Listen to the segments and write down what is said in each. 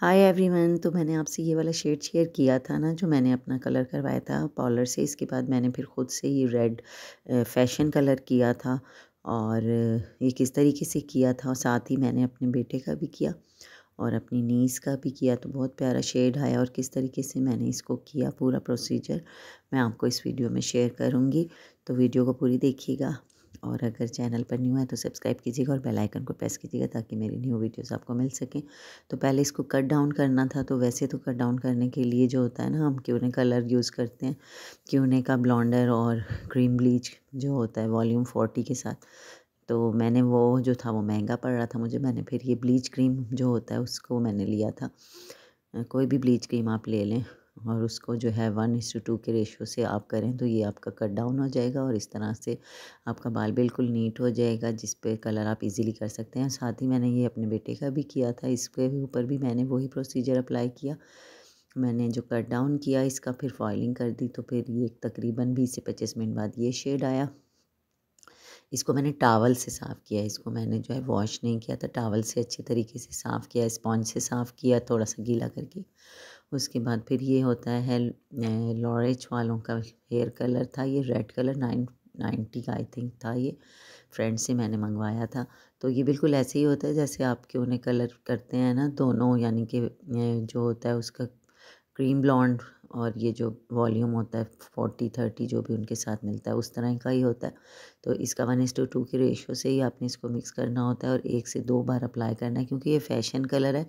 hi everyone तो मैंने आपसे ये वाला शेड शेयर किया था ना जो मैंने अपना कलर करवाया था पॉलर से इसके बाद मैंने फिर ख़ुद से ये रेड फैशन कलर किया था और ये किस तरीके से किया था और साथ ही मैंने अपने बेटे का भी किया और अपनी नीस का भी किया तो बहुत प्यारा शेड आया और किस तरीके से मैंने इसको किया पूरा प्रोसीजर मैं आपको इस वीडियो में शेयर करूँगी तो वीडियो को पूरी देखिएगा और अगर चैनल पर न्यू है तो सब्सक्राइब कीजिएगा और बेल आइकन को प्रेस कीजिएगा ताकि मेरी न्यू वीडियोस आपको मिल सकें तो पहले इसको कट डाउन करना था तो वैसे तो कट डाउन करने के लिए जो होता है ना हम क्यूने कलर यूज़ करते हैं क्यूने का ब्लॉन्डर और क्रीम ब्लीच जो होता है वॉल्यूम फोर्टी के साथ तो मैंने वो जो था वो महंगा पड़ रहा था मुझे मैंने फिर ये ब्लीच क्रीम जो होता है उसको मैंने लिया था कोई भी ब्लीच क्रीम आप ले लें और उसको जो है वन इस टू के रेशो से आप करें तो ये आपका कट डाउन हो जाएगा और इस तरह से आपका बाल बिल्कुल नीट हो जाएगा जिस पे कलर आप इजीली कर सकते हैं साथ ही मैंने ये अपने बेटे का भी किया था इसके ऊपर भी मैंने वही प्रोसीजर अप्लाई किया मैंने जो कट डाउन किया इसका फिर फॉइलिंग कर दी तो फिर ये तकरीबन बीस से पच्चीस मिनट बाद ये शेड आया इसको मैंने टावल से साफ़ किया इसको मैंने जो है वॉश नहीं किया था टावल से अच्छे तरीके से साफ़ किया स्पॉन्ज से साफ़ किया थोड़ा सा गीला करके उसके बाद फिर ये होता है लॉरेज वालों का हेयर कलर था ये रेड कलर नाइन नाइन्टी का आई थिंक था ये फ्रेंड से मैंने मंगवाया था तो ये बिल्कुल ऐसे ही होता है जैसे आपके उन्हें कलर करते हैं ना दोनों यानी कि जो होता है उसका क्रीम ब्लॉन्ड और ये जो वॉल्यूम होता है फोर्टी थर्टी जो भी उनके साथ मिलता है उस तरह का ही होता है तो इसका one is to two two ratio से ही आपने इसको मिक्स करना होता है और एक से दो बार अप्लाई करना है क्योंकि ये फैशन कलर है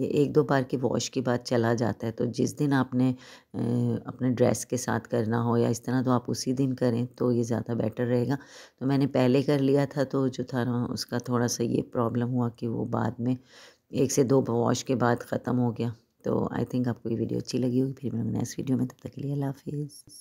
ये एक दो बार के वॉश के बाद चला जाता है तो जिस दिन आपने अपने ड्रेस के साथ करना हो या इस तरह तो आप उसी दिन करें तो ये ज़्यादा बेटर रहेगा तो मैंने पहले कर लिया था तो जो था ना उसका थोड़ा सा ये प्रॉब्लम हुआ कि वो बाद में एक से दो वॉश के बाद ख़त्म हो गया तो आई थिंक आपको ये वीडियो अच्छी लगी होगी फिर मैं नेक्स्ट वीडियो में तब तक के लिए अल्लाह हाफिज़